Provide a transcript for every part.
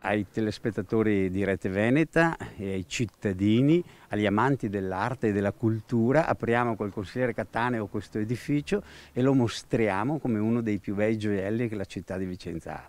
ai telespettatori di Rete Veneta e ai cittadini, agli amanti dell'arte e della cultura, apriamo col consigliere Cattaneo questo edificio e lo mostriamo come uno dei più bei gioielli che la città di Vicenza ha.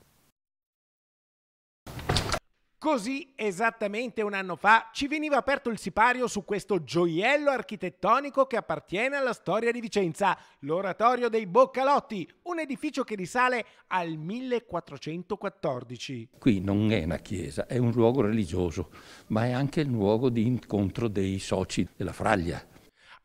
Così esattamente un anno fa ci veniva aperto il sipario su questo gioiello architettonico che appartiene alla storia di Vicenza, l'oratorio dei Boccalotti, un edificio che risale al 1414. Qui non è una chiesa, è un luogo religioso, ma è anche il luogo di incontro dei soci della fraglia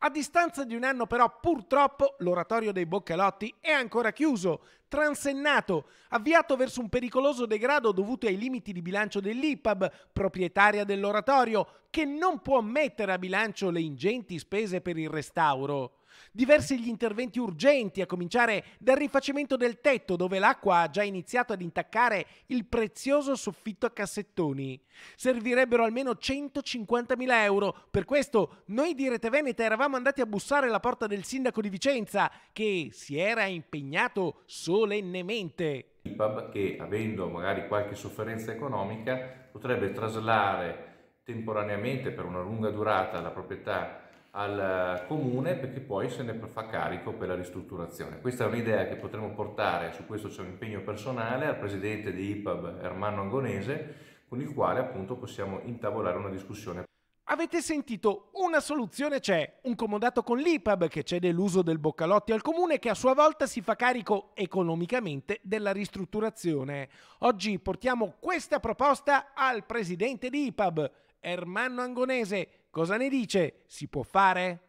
a distanza di un anno però purtroppo l'oratorio dei Boccalotti è ancora chiuso, transennato, avviato verso un pericoloso degrado dovuto ai limiti di bilancio dell'IPAB, proprietaria dell'oratorio, che non può mettere a bilancio le ingenti spese per il restauro. Diversi gli interventi urgenti, a cominciare dal rifacimento del tetto dove l'acqua ha già iniziato ad intaccare il prezioso soffitto a cassettoni. Servirebbero almeno 150.000 euro. Per questo noi di Rete Veneta eravamo andati a bussare alla porta del sindaco di Vicenza che si era impegnato solennemente. IPAB che avendo magari qualche sofferenza economica potrebbe traslare temporaneamente per una lunga durata la proprietà al eh, comune perché poi se ne fa carico per la ristrutturazione. Questa è un'idea che potremmo portare, su questo c'è un impegno personale, al presidente di IPAB Ermanno Angonese, con il quale appunto possiamo intavolare una discussione. Avete sentito? Una soluzione c'è, un comodato con l'IPAB che cede l'uso del Boccalotti al comune che a sua volta si fa carico economicamente della ristrutturazione. Oggi portiamo questa proposta al presidente di IPAB, Ermanno Angonese, Cosa ne dice? Si può fare?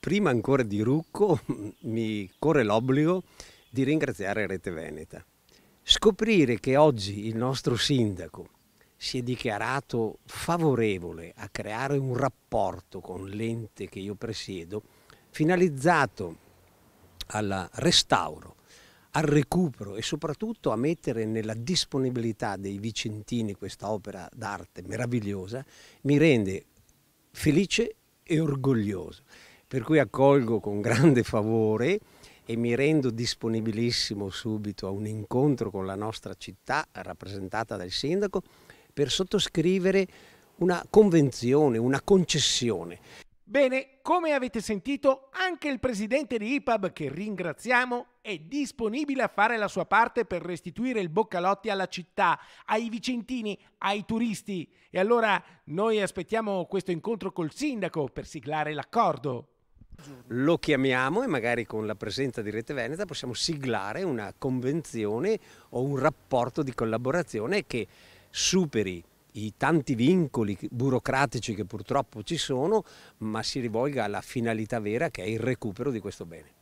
Prima ancora di Rucco mi corre l'obbligo di ringraziare Rete Veneta. Scoprire che oggi il nostro sindaco si è dichiarato favorevole a creare un rapporto con l'ente che io presiedo finalizzato al restauro, al recupero e soprattutto a mettere nella disponibilità dei vicentini questa opera d'arte meravigliosa mi rende felice e orgoglioso. Per cui accolgo con grande favore e mi rendo disponibilissimo subito a un incontro con la nostra città rappresentata dal sindaco per sottoscrivere una convenzione, una concessione. Bene, come avete sentito, anche il presidente di IPAB, che ringraziamo, è disponibile a fare la sua parte per restituire il Boccalotti alla città, ai vicentini, ai turisti. E allora noi aspettiamo questo incontro col sindaco per siglare l'accordo. Lo chiamiamo e magari con la presenza di Rete Veneta possiamo siglare una convenzione o un rapporto di collaborazione che superi i tanti vincoli burocratici che purtroppo ci sono, ma si rivolga alla finalità vera che è il recupero di questo bene.